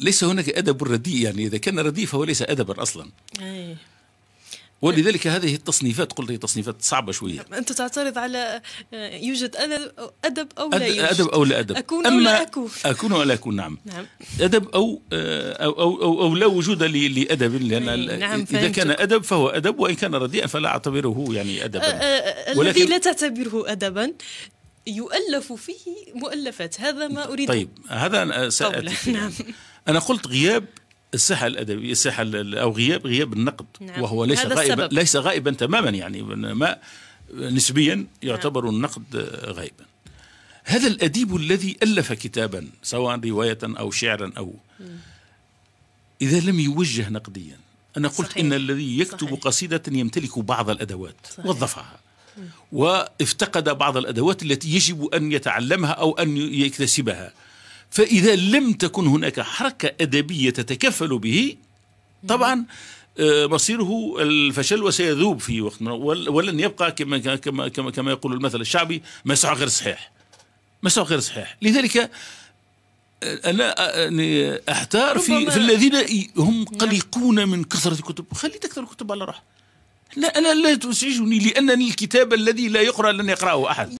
ليس هناك أدب رديء يعني إذا كان رديء فهو ليس أدبا أصلا أي. ولذلك هذه التصنيفات قلت هي تصنيفات صعبه شويه انت تعترض على آه، يوجد ادب او لا يوجد ادب او لا ادب اكون أما او لا اكون اكون او لا اكون نعم, نعم. ادب أو, آه، او او او, أو لا وجود لادب لان إيه، نعم اذا كان ادب فهو ادب وان كان رديئا فلا اعتبره يعني ادبا آه، الذي لا تعتبره ادبا يؤلف فيه مؤلفات هذا ما اريد طيب هذا ساتي نعم انا قلت غياب الساحه الادبيه الساحه او غياب غياب النقد نعم. وهو ليس غائبا ليس غائبا تماما يعني ما نسبيا يعتبر نعم. النقد غائبا هذا الاديب الذي الف كتابا سواء روايه او شعرا او اذا لم يوجه نقديا انا قلت صحيح. ان الذي يكتب صحيح. قصيده يمتلك بعض الادوات صحيح. وظفها وافتقد بعض الادوات التي يجب ان يتعلمها او ان يكتسبها فإذا لم تكن هناك حركة أدبية تتكفل به طبعا آه، مصيره الفشل وسيذوب في وقت من ولن يبقى كما كما كما كما يقول المثل الشعبي مسعى غير صحيح مسعى غير صحيح لذلك آه، انا آه، يعني احتار في, في الذين هم نعم. قلقون من كثره الكتب خلي تكثر الكتب على راح لا انا لا تزعجني لانني الكتاب الذي لا يقرا لن يقراه احد